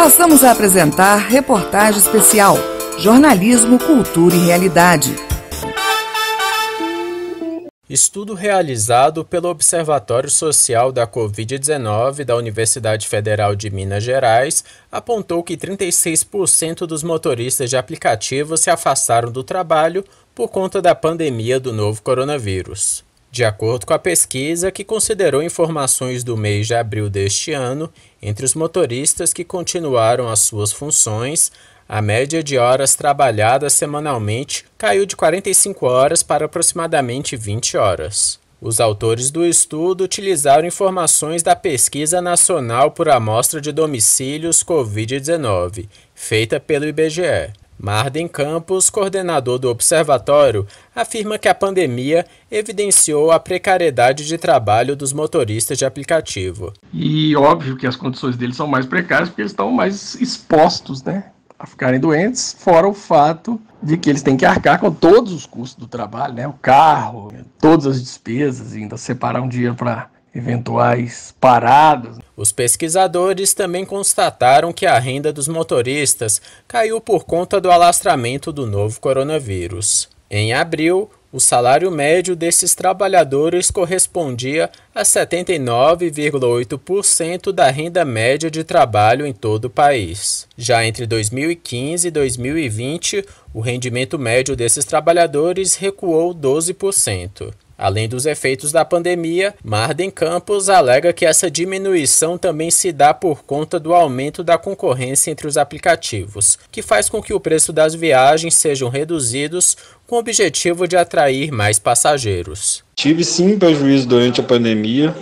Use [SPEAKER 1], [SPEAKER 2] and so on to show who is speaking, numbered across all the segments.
[SPEAKER 1] Passamos a apresentar reportagem especial Jornalismo, Cultura e Realidade. Estudo realizado pelo Observatório Social da Covid-19 da Universidade Federal de Minas Gerais apontou que 36% dos motoristas de aplicativos se afastaram do trabalho por conta da pandemia do novo coronavírus. De acordo com a pesquisa, que considerou informações do mês de abril deste ano, entre os motoristas que continuaram as suas funções, a média de horas trabalhadas semanalmente caiu de 45 horas para aproximadamente 20 horas. Os autores do estudo utilizaram informações da Pesquisa Nacional por Amostra de Domicílios Covid-19, feita pelo IBGE. Marden Campos, coordenador do observatório, afirma que a pandemia evidenciou a precariedade de trabalho dos motoristas de aplicativo. E óbvio que as condições deles são mais precárias porque eles estão mais expostos, né? A ficarem doentes, fora o fato de que eles têm que arcar com todos os custos do trabalho, né? O carro, todas as despesas, ainda separar um dia para eventuais paradas. Os pesquisadores também constataram que a renda dos motoristas caiu por conta do alastramento do novo coronavírus. Em abril, o salário médio desses trabalhadores correspondia a 79,8% da renda média de trabalho em todo o país. Já entre 2015 e 2020, o rendimento médio desses trabalhadores recuou 12%. Além dos efeitos da pandemia, Marden Campos alega que essa diminuição também se dá por conta do aumento da concorrência entre os aplicativos, que faz com que o preço das viagens sejam reduzidos com o objetivo de atrair mais passageiros. Tive sim prejuízo durante a pandemia.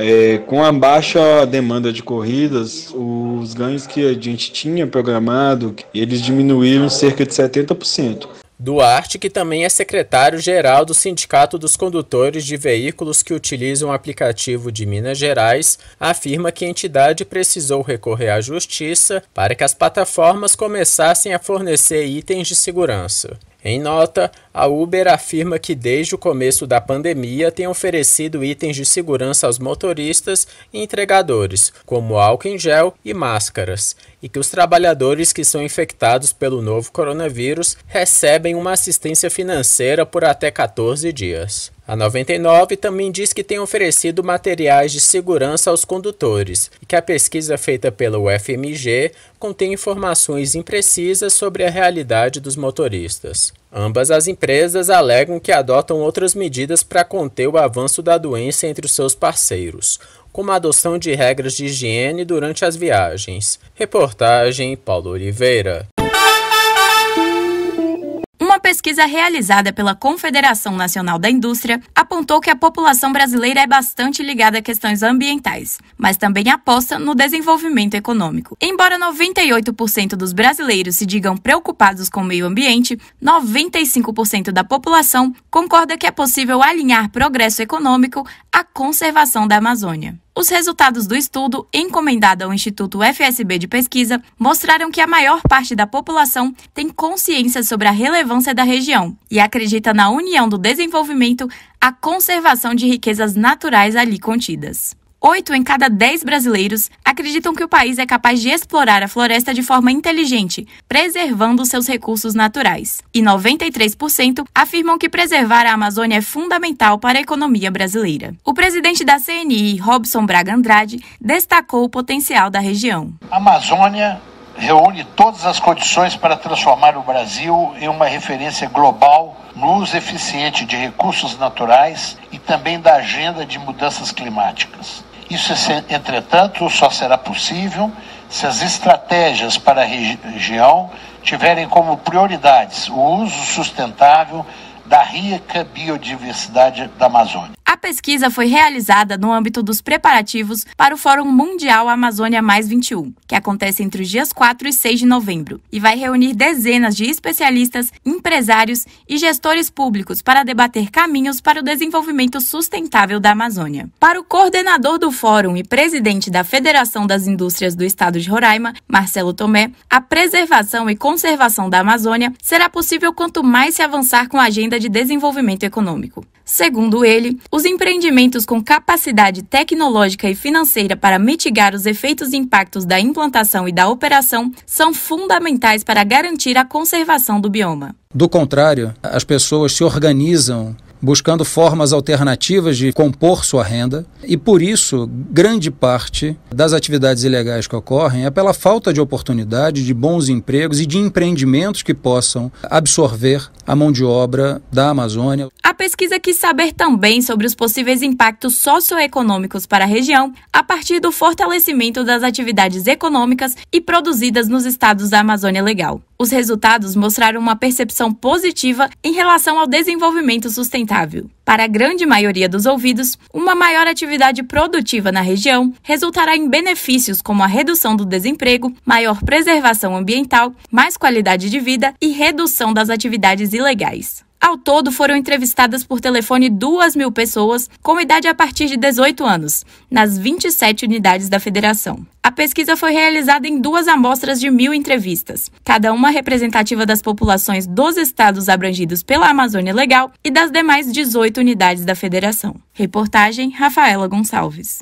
[SPEAKER 1] É, com a baixa demanda de corridas, os ganhos que a gente tinha programado, eles diminuíram cerca de 70%. Duarte, que também é secretário-geral do Sindicato dos Condutores de Veículos que Utilizam o Aplicativo de Minas Gerais, afirma que a entidade precisou recorrer à justiça para que as plataformas começassem a fornecer itens de segurança. Em nota, a Uber afirma que desde o começo da pandemia tem oferecido itens de segurança aos motoristas e entregadores, como álcool em gel e máscaras, e que os trabalhadores que são infectados pelo novo coronavírus recebem uma assistência financeira por até 14 dias. A 99 também diz que tem oferecido materiais de segurança aos condutores e que a pesquisa feita pelo FMG contém informações imprecisas sobre a realidade dos motoristas. Ambas as empresas alegam que adotam outras medidas para conter o avanço da doença entre os seus parceiros, como a adoção de regras de higiene durante as viagens. Reportagem Paulo Oliveira
[SPEAKER 2] pesquisa realizada pela Confederação Nacional da Indústria apontou que a população brasileira é bastante ligada a questões ambientais, mas também aposta no desenvolvimento econômico. Embora 98% dos brasileiros se digam preocupados com o meio ambiente, 95% da população concorda que é possível alinhar progresso econômico à conservação da Amazônia. Os resultados do estudo, encomendado ao Instituto FSB de Pesquisa, mostraram que a maior parte da população tem consciência sobre a relevância da região e acredita na união do desenvolvimento à conservação de riquezas naturais ali contidas. Oito em cada dez brasileiros acreditam que o país é capaz de explorar a floresta de forma inteligente, preservando seus recursos naturais. E 93% afirmam que preservar a Amazônia é fundamental para a economia brasileira. O presidente da CNI, Robson Braga Andrade, destacou o potencial da região. A Amazônia reúne todas as condições para transformar o Brasil
[SPEAKER 3] em uma referência global no uso eficiente de recursos naturais e também da agenda de mudanças climáticas. Isso, entretanto, só será possível se as estratégias para a região tiverem como prioridades o uso sustentável da rica biodiversidade da Amazônia.
[SPEAKER 2] A pesquisa foi realizada no âmbito dos preparativos para o Fórum Mundial Amazônia Mais 21, que acontece entre os dias 4 e 6 de novembro, e vai reunir dezenas de especialistas, empresários e gestores públicos para debater caminhos para o desenvolvimento sustentável da Amazônia. Para o coordenador do fórum e presidente da Federação das Indústrias do Estado de Roraima, Marcelo Tomé, a preservação e conservação da Amazônia será possível quanto mais se avançar com a agenda de desenvolvimento econômico. Segundo ele, o os empreendimentos com capacidade tecnológica e financeira para mitigar os efeitos e impactos da implantação e da operação são fundamentais para garantir a conservação do bioma.
[SPEAKER 1] Do contrário, as pessoas se organizam buscando formas alternativas de compor sua renda, e por isso, grande parte das atividades ilegais que ocorrem é pela falta de oportunidade, de bons empregos e de empreendimentos que possam absorver a mão de obra da Amazônia
[SPEAKER 2] pesquisa quis saber também sobre os possíveis impactos socioeconômicos para a região a partir do fortalecimento das atividades econômicas e produzidas nos estados da Amazônia Legal. Os resultados mostraram uma percepção positiva em relação ao desenvolvimento sustentável. Para a grande maioria dos ouvidos, uma maior atividade produtiva na região resultará em benefícios como a redução do desemprego, maior preservação ambiental, mais qualidade de vida e redução das atividades ilegais. Ao todo, foram entrevistadas por telefone 2 mil pessoas com idade a partir de 18 anos, nas 27 unidades da federação. A pesquisa foi realizada em duas amostras de mil entrevistas, cada uma representativa das populações dos estados abrangidos pela Amazônia Legal e das demais 18 unidades da federação. Reportagem Rafaela Gonçalves.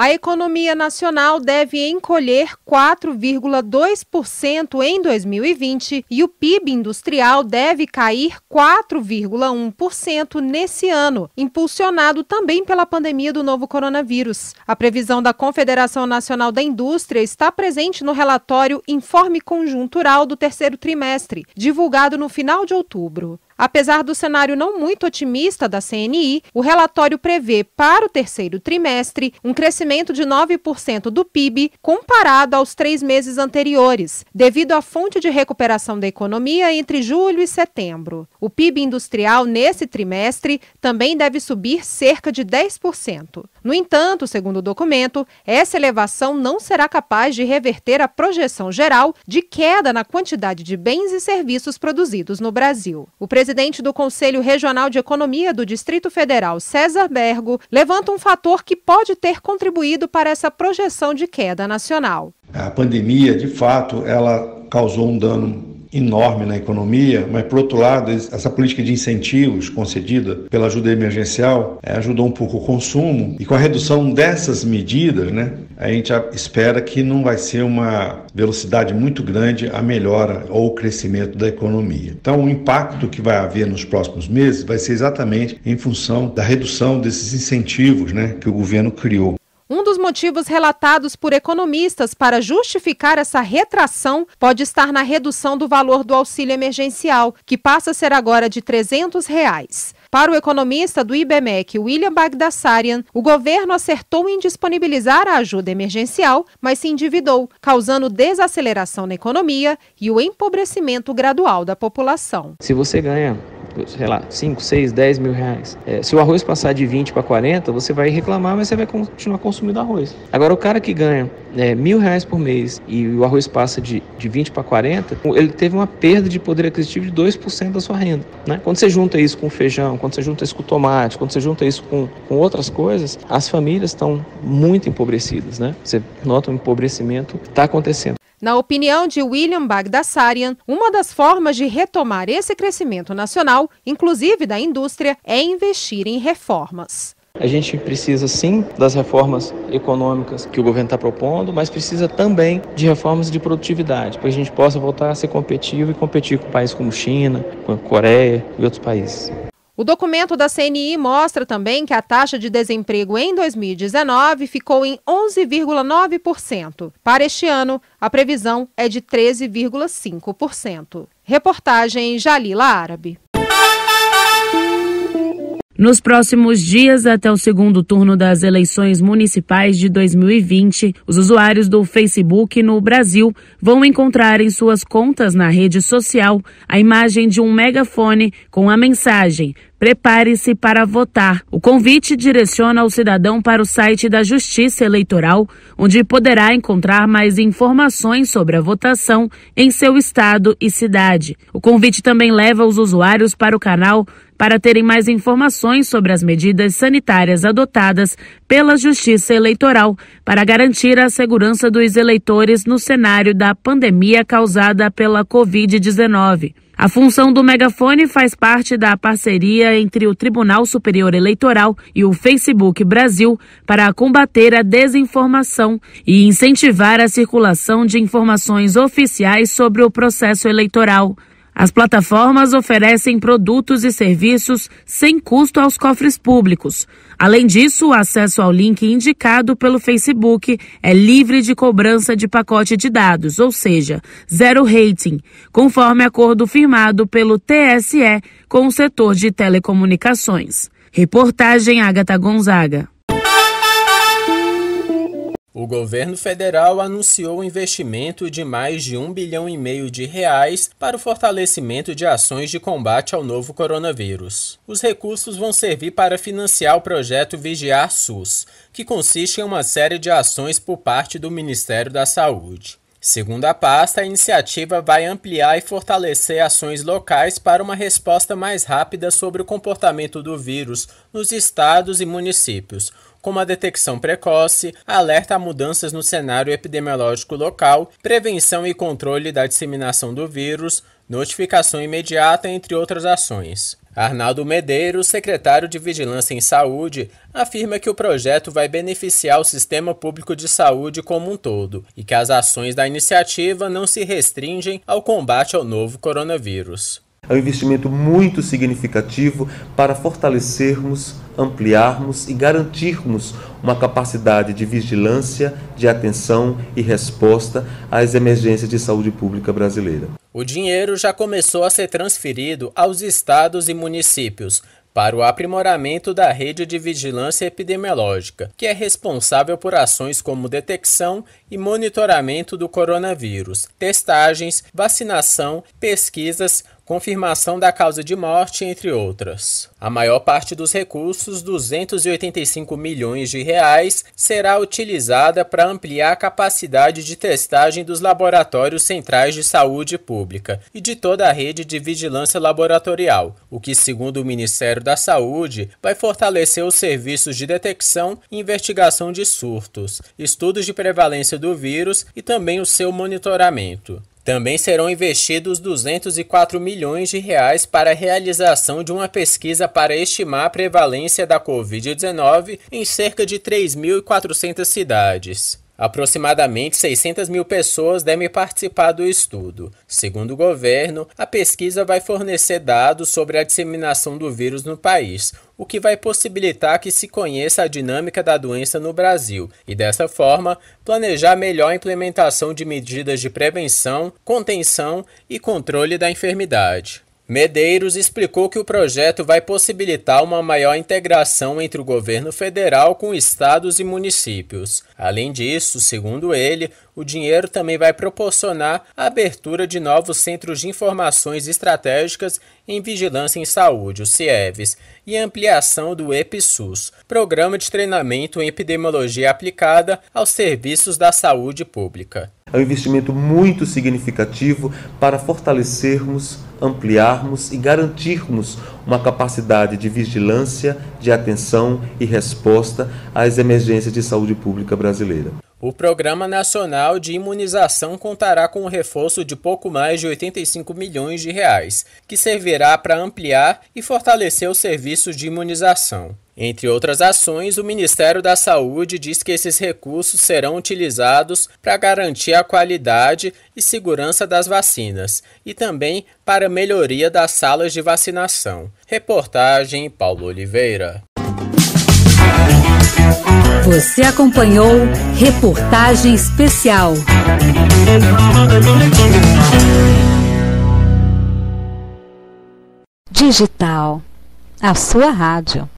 [SPEAKER 2] A
[SPEAKER 3] economia nacional deve encolher 4,2% em 2020 e o PIB industrial deve cair 4,1% nesse ano, impulsionado também pela pandemia do novo coronavírus. A previsão da Confederação Nacional da Indústria está presente no relatório Informe Conjuntural do terceiro trimestre, divulgado no final de outubro. Apesar do cenário não muito otimista da CNI, o relatório prevê para o terceiro trimestre um crescimento de 9% do PIB comparado aos três meses anteriores, devido à fonte de recuperação da economia entre julho e setembro. O PIB industrial nesse trimestre também deve subir cerca de 10%. No entanto, segundo o documento, essa elevação não será capaz de reverter a projeção geral de queda na quantidade de bens e serviços produzidos no Brasil. O presidente presidente do Conselho Regional de Economia do Distrito Federal, César Bergo, levanta um fator que pode ter contribuído para essa projeção de queda nacional. A pandemia, de fato, ela causou um dano enorme na economia, mas por outro lado, essa política de incentivos concedida pela ajuda emergencial é, ajudou um pouco o consumo e com a redução dessas medidas, né, a gente espera que não vai ser uma velocidade muito grande a melhora ou o crescimento da economia. Então, o impacto que vai haver nos próximos meses vai ser exatamente em função da redução desses incentivos né, que o governo criou. Um dos motivos relatados por economistas para justificar essa retração pode estar na redução do valor do auxílio emergencial, que passa a ser agora de R$ 300. Reais. Para o economista do IBMEC, William Bagdassarian, o governo acertou em disponibilizar a ajuda emergencial, mas se endividou, causando desaceleração na economia e o empobrecimento gradual da população.
[SPEAKER 1] Se você ganha sei lá, 5, 6, 10 mil reais. É, se o arroz passar de 20 para 40, você vai reclamar, mas você vai continuar consumindo arroz. Agora, o cara que ganha é, mil reais por mês e o arroz passa de, de 20 para 40, ele teve uma perda de poder aquisitivo de 2% da sua renda. Né? Quando você junta isso com feijão, quando você junta isso com tomate, quando você junta isso com, com outras coisas, as famílias estão muito empobrecidas. Né? Você nota um empobrecimento está acontecendo.
[SPEAKER 3] Na opinião de William Bagdasarian, uma das formas de retomar esse crescimento nacional, inclusive da indústria, é investir em reformas.
[SPEAKER 1] A gente precisa sim das reformas econômicas que o governo está propondo, mas precisa também de reformas de produtividade, para que a gente possa voltar a ser
[SPEAKER 2] competitivo e competir com países como China, com Coreia e outros países.
[SPEAKER 3] O documento da CNI mostra também que a taxa de desemprego em 2019 ficou em 11,9%. Para este ano, a previsão é de 13,5%. Reportagem Jalila Árabe.
[SPEAKER 4] Nos próximos dias, até o segundo turno das eleições municipais de 2020, os usuários do Facebook no Brasil vão encontrar em suas contas na rede social a imagem de um megafone com a mensagem Prepare-se para votar. O convite direciona o cidadão para o site da Justiça Eleitoral, onde poderá encontrar mais informações sobre a votação em seu estado e cidade. O convite também leva os usuários para o canal para terem mais informações sobre as medidas sanitárias adotadas pela Justiça Eleitoral para garantir a segurança dos eleitores no cenário da pandemia causada pela Covid-19. A função do megafone faz parte da parceria entre o Tribunal Superior Eleitoral e o Facebook Brasil para combater a desinformação e incentivar a circulação de informações oficiais sobre o processo eleitoral. As plataformas oferecem produtos e serviços sem custo aos cofres públicos. Além disso, o acesso ao link indicado pelo Facebook é livre de cobrança de pacote de dados, ou seja, zero rating, conforme acordo firmado pelo TSE com o setor de telecomunicações. Reportagem Agatha Gonzaga.
[SPEAKER 1] O governo federal anunciou o um investimento de mais de um bilhão e meio de reais para o fortalecimento de ações de combate ao novo coronavírus. Os recursos vão servir para financiar o projeto Vigiar SUS, que consiste em uma série de ações por parte do Ministério da Saúde. Segundo a pasta, a iniciativa vai ampliar e fortalecer ações locais para uma resposta mais rápida sobre o comportamento do vírus nos estados e municípios, como a detecção precoce, alerta a mudanças no cenário epidemiológico local, prevenção e controle da disseminação do vírus, notificação imediata, entre outras ações. Arnaldo Medeiros, secretário de Vigilância em Saúde, afirma que o projeto vai beneficiar o sistema público de saúde como um todo e que as ações da iniciativa não se restringem ao combate ao novo coronavírus.
[SPEAKER 3] É um investimento muito significativo para fortalecermos, ampliarmos e garantirmos uma capacidade de vigilância, de atenção e resposta às emergências de saúde pública brasileira.
[SPEAKER 1] O dinheiro já começou a ser transferido aos estados e municípios para o aprimoramento da rede de vigilância epidemiológica, que é responsável por ações como detecção e monitoramento do coronavírus, testagens, vacinação, pesquisas, confirmação da causa de morte, entre outras. A maior parte dos recursos, 285 milhões de reais, será utilizada para ampliar a capacidade de testagem dos laboratórios centrais de saúde pública e de toda a rede de vigilância laboratorial, o que, segundo o Ministério da Saúde, vai fortalecer os serviços de detecção e investigação de surtos, estudos de prevalência do vírus e também o seu monitoramento. Também serão investidos 204 milhões de reais para a realização de uma pesquisa para estimar a prevalência da Covid-19 em cerca de 3.400 cidades. Aproximadamente 600 mil pessoas devem participar do estudo. Segundo o governo, a pesquisa vai fornecer dados sobre a disseminação do vírus no país, o que vai possibilitar que se conheça a dinâmica da doença no Brasil e, dessa forma, planejar melhor a implementação de medidas de prevenção, contenção e controle da enfermidade. Medeiros explicou que o projeto vai possibilitar uma maior integração entre o governo federal com estados e municípios. Além disso, segundo ele, o dinheiro também vai proporcionar a abertura de novos centros de informações estratégicas em vigilância em saúde, o CIEVES, e ampliação do EPSUS, Programa de Treinamento em Epidemiologia Aplicada aos Serviços da Saúde Pública.
[SPEAKER 3] É um investimento muito significativo para fortalecermos, ampliarmos e garantirmos uma capacidade de vigilância, de atenção e resposta às emergências de saúde pública brasileira.
[SPEAKER 1] O Programa Nacional de Imunização contará com um reforço de pouco mais de 85 milhões de reais, que servirá para ampliar e fortalecer os serviços de imunização. Entre outras ações, o Ministério da Saúde diz que esses recursos serão utilizados para garantir a qualidade e segurança das vacinas e também para melhoria das salas de vacinação. Reportagem Paulo Oliveira.
[SPEAKER 2] Você acompanhou reportagem especial.
[SPEAKER 4] Digital, a sua rádio.